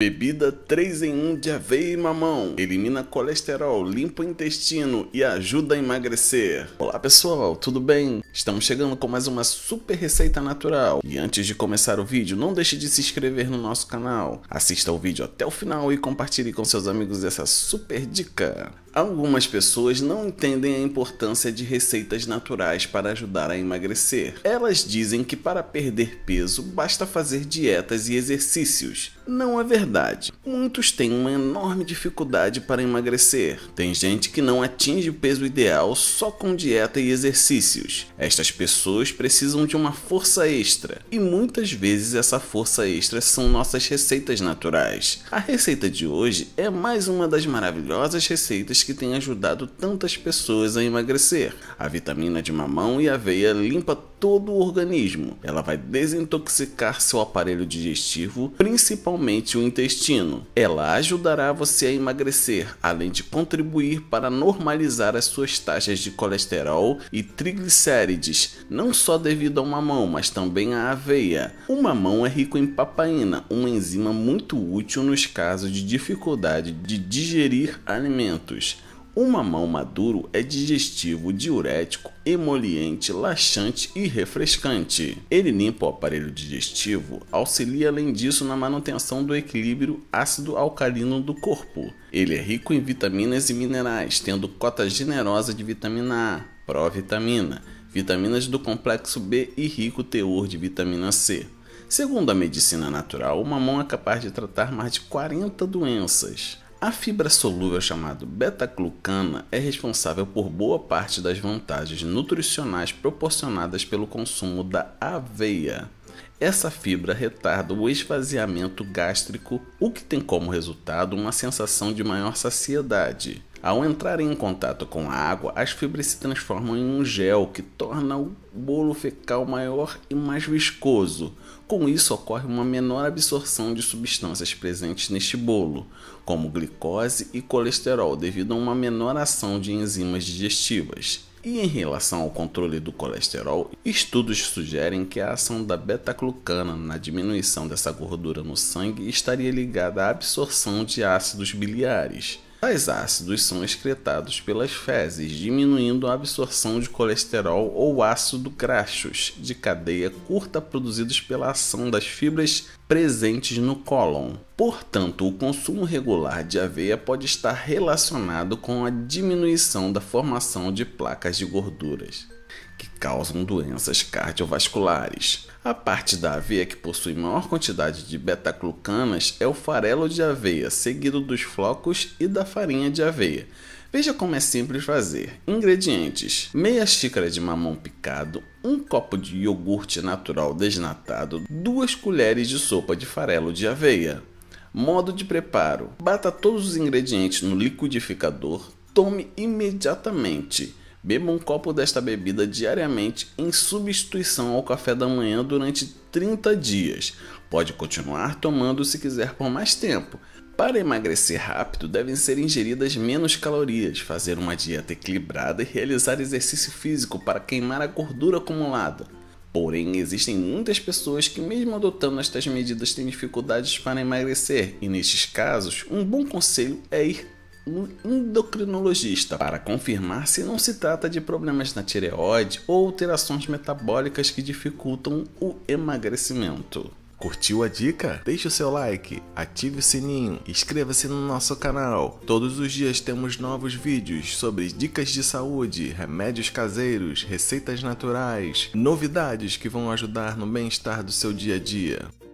Bebida 3 em 1 de aveia e mamão. Elimina colesterol, limpa o intestino e ajuda a emagrecer. Olá pessoal, tudo bem? Estamos chegando com mais uma super receita natural. E antes de começar o vídeo, não deixe de se inscrever no nosso canal. Assista o vídeo até o final e compartilhe com seus amigos essa super dica. Algumas pessoas não entendem a importância de receitas naturais para ajudar a emagrecer. Elas dizem que para perder peso basta fazer dietas e exercícios. Não é verdade. Muitos têm uma enorme dificuldade para emagrecer. Tem gente que não atinge o peso ideal só com dieta e exercícios. Estas pessoas precisam de uma força extra e muitas vezes essa força extra são nossas receitas naturais. A receita de hoje é mais uma das maravilhosas receitas que têm ajudado tantas pessoas a emagrecer. A vitamina de mamão e aveia limpa todo o organismo. Ela vai desintoxicar seu aparelho digestivo, principalmente o intestino. Ela ajudará você a emagrecer, além de contribuir para normalizar as suas taxas de colesterol e triglicérides, não só devido ao mamão, mas também à aveia. O mamão é rico em papaina, uma enzima muito útil nos casos de dificuldade de digerir alimentos. O mamão maduro é digestivo, diurético, emoliente, laxante e refrescante. Ele limpa o aparelho digestivo, auxilia além disso na manutenção do equilíbrio ácido-alcalino do corpo. Ele é rico em vitaminas e minerais, tendo cota generosa de vitamina A, provitamina, vitaminas do complexo B e rico teor de vitamina C. Segundo a medicina natural, o mamão é capaz de tratar mais de 40 doenças. A fibra solúvel chamada beta-glucana é responsável por boa parte das vantagens nutricionais proporcionadas pelo consumo da aveia. Essa fibra retarda o esvaziamento gástrico, o que tem como resultado uma sensação de maior saciedade. Ao entrarem em contato com a água, as fibras se transformam em um gel que torna o bolo fecal maior e mais viscoso. Com isso, ocorre uma menor absorção de substâncias presentes neste bolo, como glicose e colesterol, devido a uma menor ação de enzimas digestivas. E em relação ao controle do colesterol, estudos sugerem que a ação da beta-glucana na diminuição dessa gordura no sangue estaria ligada à absorção de ácidos biliares. Tais ácidos são excretados pelas fezes, diminuindo a absorção de colesterol ou ácido graxos de cadeia curta produzidos pela ação das fibras presentes no cólon. Portanto, o consumo regular de aveia pode estar relacionado com a diminuição da formação de placas de gorduras causam doenças cardiovasculares. A parte da aveia que possui maior quantidade de beta-glucanas é o farelo de aveia, seguido dos flocos e da farinha de aveia. Veja como é simples fazer. Ingredientes: meia xícara de mamão picado, um copo de iogurte natural desnatado, duas colheres de sopa de farelo de aveia. Modo de preparo: bata todos os ingredientes no liquidificador, tome imediatamente. Beba um copo desta bebida diariamente em substituição ao café da manhã durante 30 dias. Pode continuar tomando se quiser por mais tempo. Para emagrecer rápido, devem ser ingeridas menos calorias, fazer uma dieta equilibrada e realizar exercício físico para queimar a gordura acumulada. Porém, existem muitas pessoas que, mesmo adotando estas medidas, têm dificuldades para emagrecer, e nestes casos, um bom conselho é ir no endocrinologista para confirmar se não se trata de problemas na tireoide ou alterações metabólicas que dificultam o emagrecimento. Curtiu a dica? Deixe o seu like, ative o sininho, inscreva-se no nosso canal. Todos os dias temos novos vídeos sobre dicas de saúde, remédios caseiros, receitas naturais, novidades que vão ajudar no bem-estar do seu dia a dia.